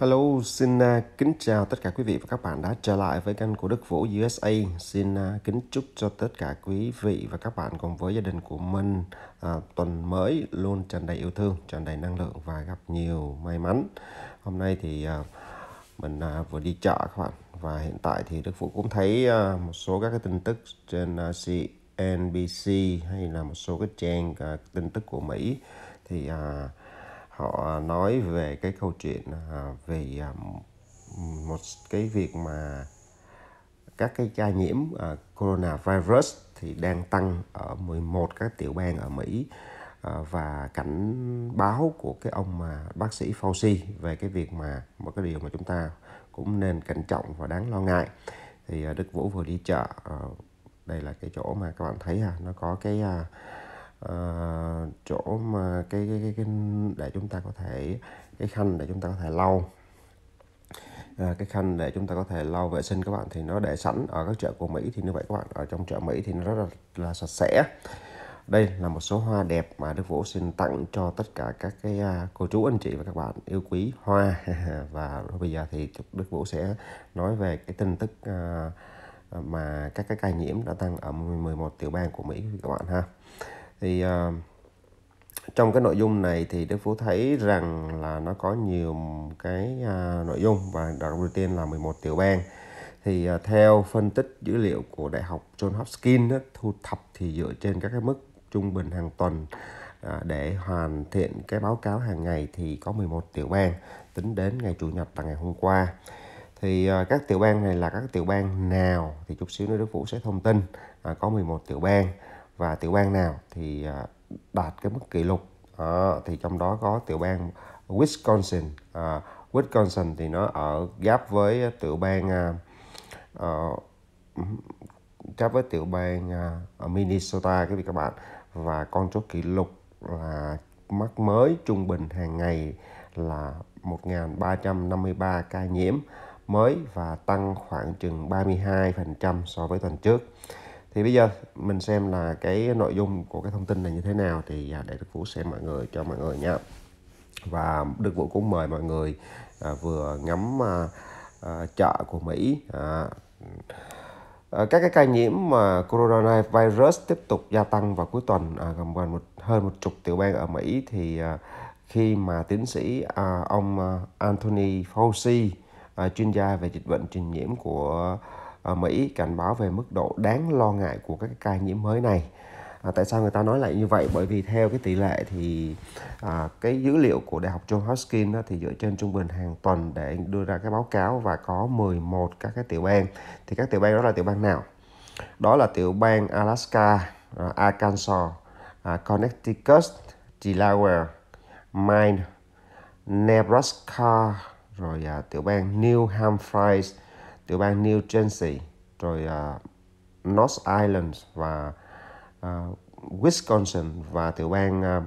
Hello, xin à, kính chào tất cả quý vị và các bạn đã trở lại với kênh của Đức Vũ USA. Xin à, kính chúc cho tất cả quý vị và các bạn cùng với gia đình của mình à, tuần mới luôn tràn đầy yêu thương, tràn đầy năng lượng và gặp nhiều may mắn. Hôm nay thì à, mình à, vừa đi chợ các bạn và hiện tại thì Đức Vũ cũng thấy à, một số các cái tin tức trên à, CNBC hay là một số cái trang à, tin tức của Mỹ thì à, họ nói về cái câu chuyện à, về à, một cái việc mà các cái ca nhiễm à, coronavirus thì đang tăng ở 11 các tiểu bang ở Mỹ và cảnh báo của cái ông mà bác sĩ Fauci về cái việc mà một cái điều mà chúng ta cũng nên cẩn trọng và đáng lo ngại thì Đức Vũ vừa đi chợ đây là cái chỗ mà các bạn thấy ha nó có cái Ờ, chỗ mà cái, cái, cái, cái để chúng ta có thể cái khăn để chúng ta có thể lau à, cái khăn để chúng ta có thể lau vệ sinh các bạn thì nó để sẵn ở các chợ của Mỹ thì như vậy các bạn ở trong chợ Mỹ thì nó rất là, là sạch sẽ đây là một số hoa đẹp mà Đức Vũ xin tặng cho tất cả các cái à, cô chú anh chị và các bạn yêu quý hoa và bây giờ thì Đức Vũ sẽ nói về cái tin tức à, mà các cái ca nhiễm đã tăng ở 11 tiểu bang của Mỹ các bạn ha thì uh, trong cái nội dung này thì Đức Phú thấy rằng là nó có nhiều cái uh, nội dung và đặc đầu tiên là 11 tiểu bang thì uh, theo phân tích dữ liệu của Đại học John Hopkins đó, thu thập thì dựa trên các cái mức trung bình hàng tuần uh, để hoàn thiện cái báo cáo hàng ngày thì có 11 tiểu bang tính đến ngày Chủ nhật và ngày hôm qua thì các tiểu bang này là các tiểu bang nào thì chút xíu nữa Đức Phú sẽ thông tin uh, có 11 tiểu bang và tiểu bang nào thì à, đạt cái mức kỷ lục à, thì trong đó có tiểu bang Wisconsin à, Wisconsin thì nó ở giáp với tiểu bang à, à, giáp với tiểu bang à, Minnesota các vị các bạn và con số kỷ lục là mắc mới trung bình hàng ngày là 1.353 ca nhiễm mới và tăng khoảng chừng 32% so với tuần trước thì bây giờ mình xem là cái nội dung của cái thông tin này như thế nào thì à, để Đức Vũ xem mọi người cho mọi người nha và Đức Vũ cũng mời mọi người à, vừa ngắm à, à, chợ của Mỹ à, à, các cái ca nhiễm mà coronavirus tiếp tục gia tăng vào cuối tuần à, gần gần một hơn một chục tiểu bang ở Mỹ thì à, khi mà tiến sĩ à, ông à, Anthony Fauci à, chuyên gia về dịch bệnh truyền nhiễm của Ờ, Mỹ cảnh báo về mức độ đáng lo ngại của các ca nhiễm mới này. À, tại sao người ta nói lại như vậy? Bởi vì theo cái tỷ lệ thì à, cái dữ liệu của Đại học John Hopkins đó, thì dựa trên trung bình hàng tuần để đưa ra cái báo cáo và có 11 các cái tiểu bang. Thì các tiểu bang đó là tiểu bang nào? Đó là tiểu bang Alaska, à, Arkansas, à, Connecticut, Delaware, Maine, Nebraska, rồi uh, tiểu bang New Hampshire, tiểu bang New Jersey rồi uh, North Island và uh, Wisconsin và tiểu bang uh, à,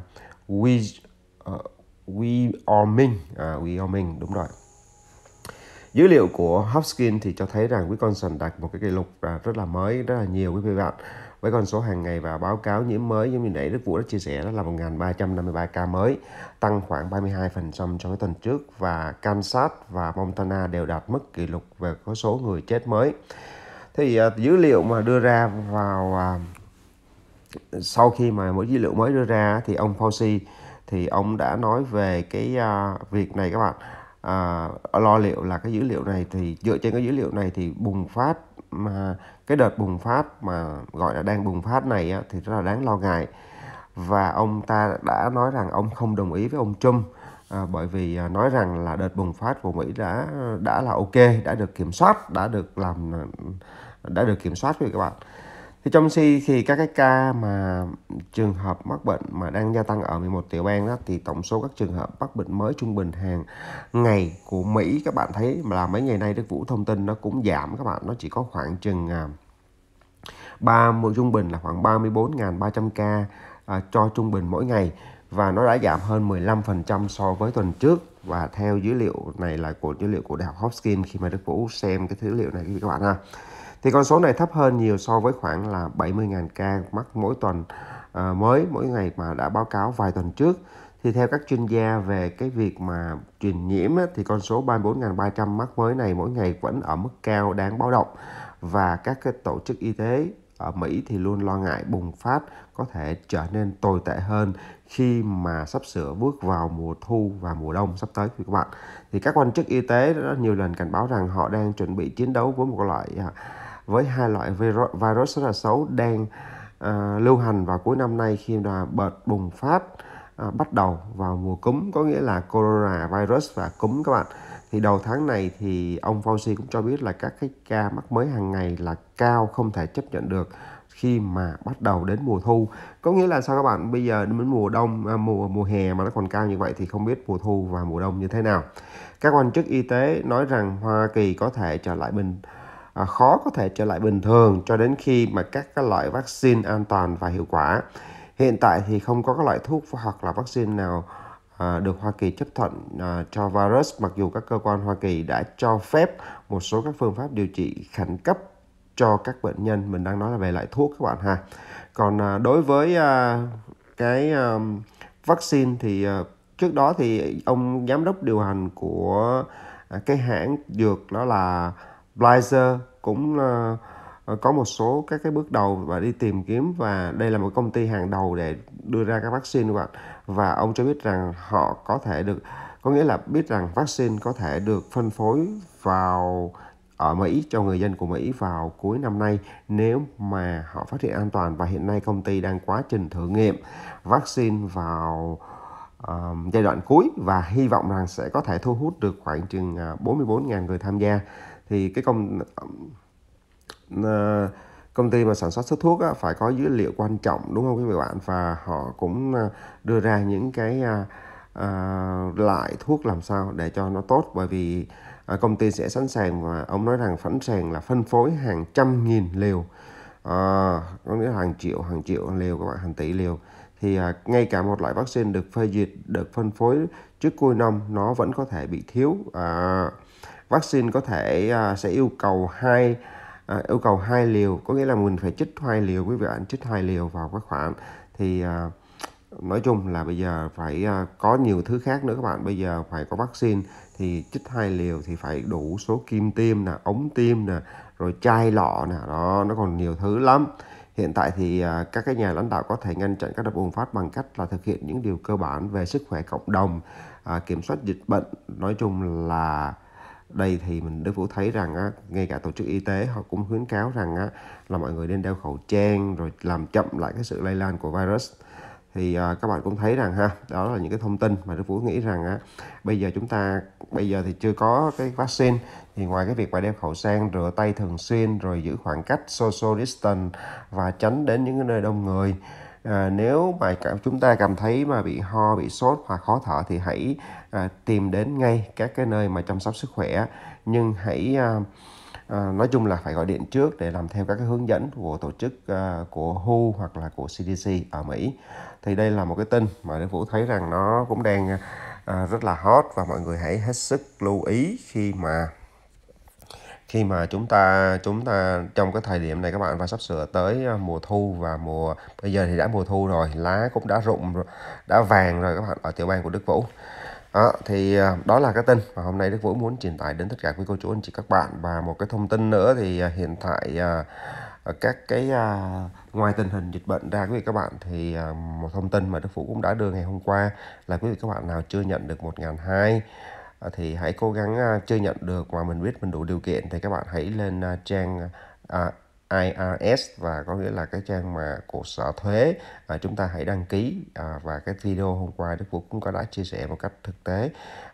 We, uh, ờ, Wyoming Wyoming đúng rồi dữ liệu của Hopkins thì cho thấy rằng Wisconsin đạt một cái kỷ lục và rất là mới rất là nhiều quý vị bạn với con số hàng ngày và báo cáo nhiễm mới giống như nãy Đức Vũ đã chia sẻ đó là 1.353 ca mới tăng khoảng 32% so với tuần trước và Kansas và Montana đều đạt mức kỷ lục về có số người chết mới thì uh, dữ liệu mà đưa ra vào uh, sau khi mà mỗi dữ liệu mới đưa ra thì ông Fauci thì ông đã nói về cái uh, việc này các bạn à, lo liệu là cái dữ liệu này thì dựa trên cái dữ liệu này thì bùng phát mà cái đợt bùng phát mà gọi là đang bùng phát này á, thì rất là đáng lo ngại và ông ta đã nói rằng ông không đồng ý với ông Trump à, bởi vì à, nói rằng là đợt bùng phát của Mỹ đã đã là ok đã được kiểm soát đã được làm à, đã được kiểm soát với các bạn thì trong si thì các cái ca mà trường hợp mắc bệnh mà đang gia tăng ở 11 tiểu bang đó thì tổng số các trường hợp mắc bệnh mới trung bình hàng ngày của Mỹ các bạn thấy là mấy ngày nay Đức Vũ thông tin nó cũng giảm các bạn nó chỉ có khoảng chừng 30 à, trung bình là khoảng 34.300 ca à, cho trung bình mỗi ngày và nó đã giảm hơn 15% so với tuần trước và theo dữ liệu này là của dữ liệu của Đại học Hopkins khi mà Đức Vũ xem cái dữ liệu này các bạn ha thì con số này thấp hơn nhiều so với khoảng là 70.000 ca mắc mỗi tuần à, mới mỗi ngày mà đã báo cáo vài tuần trước. Thì theo các chuyên gia về cái việc mà truyền nhiễm á, thì con số 34.300 mắc mới này mỗi ngày vẫn ở mức cao đáng báo động và các cái tổ chức y tế ở Mỹ thì luôn lo ngại bùng phát có thể trở nên tồi tệ hơn khi mà sắp sửa bước vào mùa thu và mùa đông sắp tới các bạn. Thì các quan chức y tế đã nhiều lần cảnh báo rằng họ đang chuẩn bị chiến đấu với một loại à, với hai loại virus rất là xấu đang à, lưu hành vào cuối năm nay khi mà bệnh bùng phát à, bắt đầu vào mùa cúm có nghĩa là corona virus và cúm các bạn thì đầu tháng này thì ông Fauci cũng cho biết là các cái ca mắc mới hàng ngày là cao không thể chấp nhận được khi mà bắt đầu đến mùa thu có nghĩa là sao các bạn bây giờ đến mùa đông à, mùa mùa hè mà nó còn cao như vậy thì không biết mùa thu và mùa đông như thế nào các quan chức y tế nói rằng Hoa Kỳ có thể trở lại bình à, khó có thể trở lại bình thường cho đến khi mà các cái loại vaccine an toàn và hiệu quả. Hiện tại thì không có các loại thuốc hoặc là vaccine nào à, được Hoa Kỳ chấp thuận à, cho virus mặc dù các cơ quan Hoa Kỳ đã cho phép một số các phương pháp điều trị khẩn cấp cho các bệnh nhân mình đang nói là về loại thuốc các bạn ha. Còn à, đối với à, cái à, vaccine thì à, trước đó thì ông giám đốc điều hành của à, cái hãng dược đó là Pfizer cũng ờ, ờ, có một số các cái bước đầu và đi tìm kiếm và đây là một công ty hàng đầu để đưa ra các vaccine các bạn và ông cho biết rằng họ có thể được có nghĩa là biết rằng vaccine có thể được phân phối vào ở Mỹ cho người dân của Mỹ vào cuối năm nay nếu mà họ phát hiện an toàn và hiện nay công ty đang quá trình thử nghiệm vaccine vào uh, giai đoạn cuối và hy vọng rằng sẽ có thể thu hút được khoảng chừng 44.000 người tham gia thì cái công ờ, công ty mà sản xuất xuất thuốc á, phải có dữ liệu quan trọng đúng không quý vị bạn và họ cũng ờ, đưa ra những cái à, à, loại thuốc làm sao để cho nó tốt bởi vì à, công ty sẽ sẵn sàng và ông nói rằng sẵn sàng là phân phối hàng trăm nghìn liều à, có nghĩa là hàng triệu hàng triệu liều các bạn hàng tỷ liều thì à, ngay cả một loại vaccine được phê duyệt được phân phối trước cuối năm nó vẫn có thể bị thiếu à, vaccine có thể uh, sẽ yêu cầu hai uh, yêu cầu hai liều có nghĩa là mình phải chích hai liều quý vị anh chích hai liều vào các khoản thì uh, nói chung là bây giờ phải uh, có nhiều thứ khác nữa các bạn bây giờ phải có vaccine thì chích hai liều thì phải đủ số kim tiêm nè ống tiêm nè rồi chai lọ nè đó nó còn nhiều thứ lắm Hiện tại thì các cái nhà lãnh đạo có thể ngăn chặn các đợt bùng phát bằng cách là thực hiện những điều cơ bản về sức khỏe cộng đồng, kiểm soát dịch bệnh, nói chung là đây thì mình Đức Vũ thấy rằng á, ngay cả tổ chức y tế họ cũng khuyến cáo rằng á, là mọi người nên đeo khẩu trang rồi làm chậm lại cái sự lây lan của virus thì à, các bạn cũng thấy rằng ha đó là những cái thông tin mà Đức Vũ nghĩ rằng á, bây giờ chúng ta bây giờ thì chưa có cái vaccine thì ngoài cái việc phải đeo khẩu trang rửa tay thường xuyên rồi giữ khoảng cách social distance và tránh đến những cái nơi đông người à, nếu mà chúng ta cảm thấy mà bị ho bị sốt hoặc khó thở thì hãy à, tìm đến ngay các cái nơi mà chăm sóc sức khỏe nhưng hãy à, À, nói chung là phải gọi điện trước để làm theo các cái hướng dẫn của tổ chức uh, của WHO hoặc là của CDC ở Mỹ. Thì đây là một cái tin mà Đức Vũ thấy rằng nó cũng đang uh, rất là hot và mọi người hãy hết sức lưu ý khi mà khi mà chúng ta chúng ta trong cái thời điểm này các bạn và sắp sửa tới à, mùa thu và mùa bây giờ thì đã mùa thu rồi lá cũng đã rụng đã vàng rồi các bạn ở tiểu bang của Đức Vũ đó, thì à, đó là cái tin mà hôm nay Đức Vũ muốn truyền tải đến tất cả quý cô chú anh chị các bạn và một cái thông tin nữa thì à, hiện tại các cái ngoài tình hình dịch bệnh ra quý vị các bạn thì một thông tin mà Đức Vũ cũng đã đưa ngày hôm qua là quý vị các bạn nào chưa nhận được 1 hai Ờ, thì hãy cố gắng ờ, chưa nhận được mà mình biết mình đủ điều kiện thì các bạn hãy lên ờ, trang IRS và có nghĩa là cái trang mà của sở thuế chúng ta hãy đăng ký và cái video hôm qua Đức Vũ cũng có đã chia sẻ một cách thực tế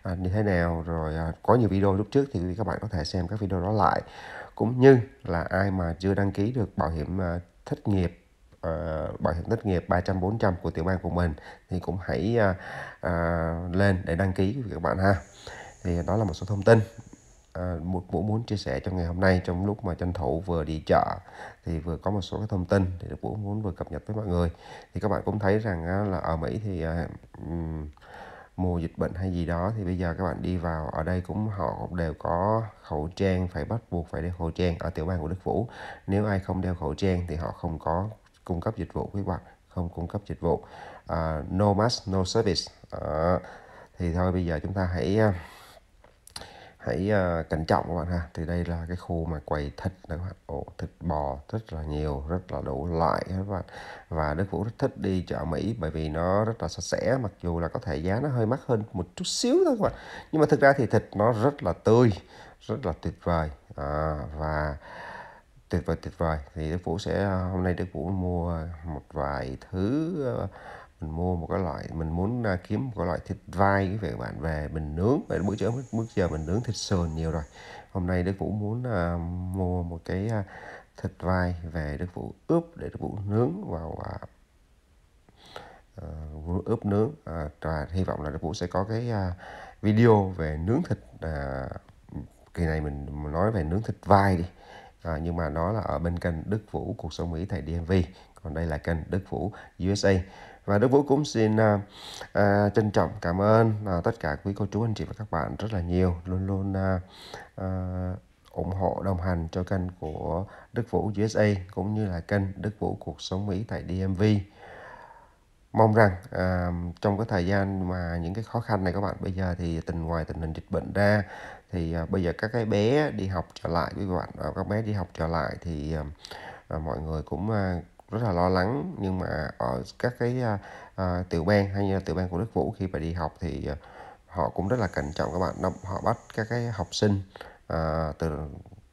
như thế nào rồi có nhiều video lúc trước thì các bạn có thể xem các video đó lại cũng như là ai mà chưa đăng ký được bảo hiểm thất nghiệp uh, bảo hiểm thất nghiệp 300 400 của tiểu bang của mình thì cũng hãy uh, uh, lên để đăng ký các bạn ha thì đó là một số thông tin uh, một vũ muốn chia sẻ trong ngày hôm nay trong lúc mà tranh thủ vừa đi chợ thì vừa có một số cái thông tin thì vũ muốn vừa cập nhật với mọi người thì các bạn cũng thấy rằng uh, là ở Mỹ thì uh, um, mùa dịch bệnh hay gì đó thì bây giờ các bạn đi vào ở đây cũng họ cũng đều có khẩu trang phải bắt buộc phải đeo khẩu trang ở tiểu bang của Đức Vũ nếu ai không đeo khẩu trang thì họ không có cung cấp dịch vụ quy hoạch không cung cấp dịch vụ à, no mask no service à, thì thôi bây giờ chúng ta hãy à, hãy uh, cẩn trọng các bạn ha thì đây là cái khu mà quầy thịt đó các bạn Ồ, thịt bò rất là nhiều rất là đủ loại các bạn và Đức Vũ rất thích đi chợ Mỹ bởi vì nó rất là sạch sẽ mặc dù là có thể giá nó hơi mắc hơn một chút xíu thôi các bạn nhưng mà thực ra thì thịt nó rất là tươi rất là tuyệt vời à, và tuyệt vời tuyệt vời thì đức vũ sẽ ờ, hôm nay đức vũ mua một vài thứ ờ, mình mua một cái loại mình muốn ờ, kiếm một cái loại thịt vai quý các bạn về mình nướng về bữa trước bữa giờ mình nướng thịt sườn nhiều rồi hôm nay đức vũ muốn mua một cái thịt vai về đức vũ ướp để đức vũ nướng vào uh, ướp nướng uh, và hy vọng là đức vũ sẽ có cái uh, video về nướng thịt uh, kỳ này mình nói về nướng thịt vai đi à, nhưng mà nó là ở bên kênh Đức Vũ cuộc sống Mỹ tại DMV còn đây là kênh Đức Vũ USA và Đức Vũ cũng xin à, à, trân trọng cảm ơn à, tất cả quý cô chú anh chị và các bạn rất là nhiều luôn luôn à, à, ủng hộ đồng hành cho kênh của Đức Vũ USA cũng như là kênh Đức Vũ cuộc sống Mỹ tại DMV mong rằng à, trong cái thời gian mà những cái khó khăn này các bạn bây giờ thì tình ngoài tình hình dịch bệnh ra thì uh, bây giờ các cái bé đi học trở lại quý bạn và các bé đi học trở lại thì uh, mọi người cũng uh, rất là lo lắng nhưng mà ở các cái uh, uh, tiểu bang hay như là tiểu bang của Đức Vũ khi mà đi học thì uh, họ cũng rất là cẩn trọng các bạn họ bắt các cái học sinh uh, từ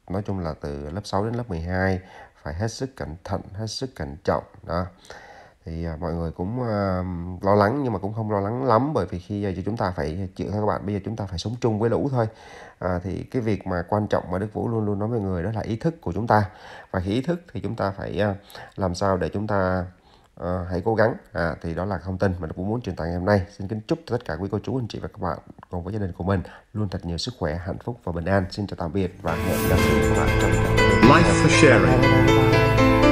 nói chung là từ lớp 6 đến lớp 12 phải hết sức cẩn thận hết sức cẩn trọng đó thì à, mọi người cũng à, lo lắng nhưng mà cũng không lo lắng lắm bởi vì khi à, giờ chúng ta phải chịu thôi các bạn bây giờ chúng ta phải sống chung với lũ thôi à, thì cái việc mà quan trọng mà Đức Vũ luôn luôn nói với người đó là ý thức của chúng ta và khi ý thức thì chúng ta phải làm sao để chúng ta à, hãy cố gắng à, thì đó là thông tin mà đức vũ muốn truyền tải ngày hôm nay xin kính chúc cho tất cả quý cô chú anh chị và các bạn cùng với gia đình của mình luôn thật nhiều sức khỏe hạnh phúc và bình an xin chào tạm biệt và hẹn gặp lại các bạn trong Life for sharing.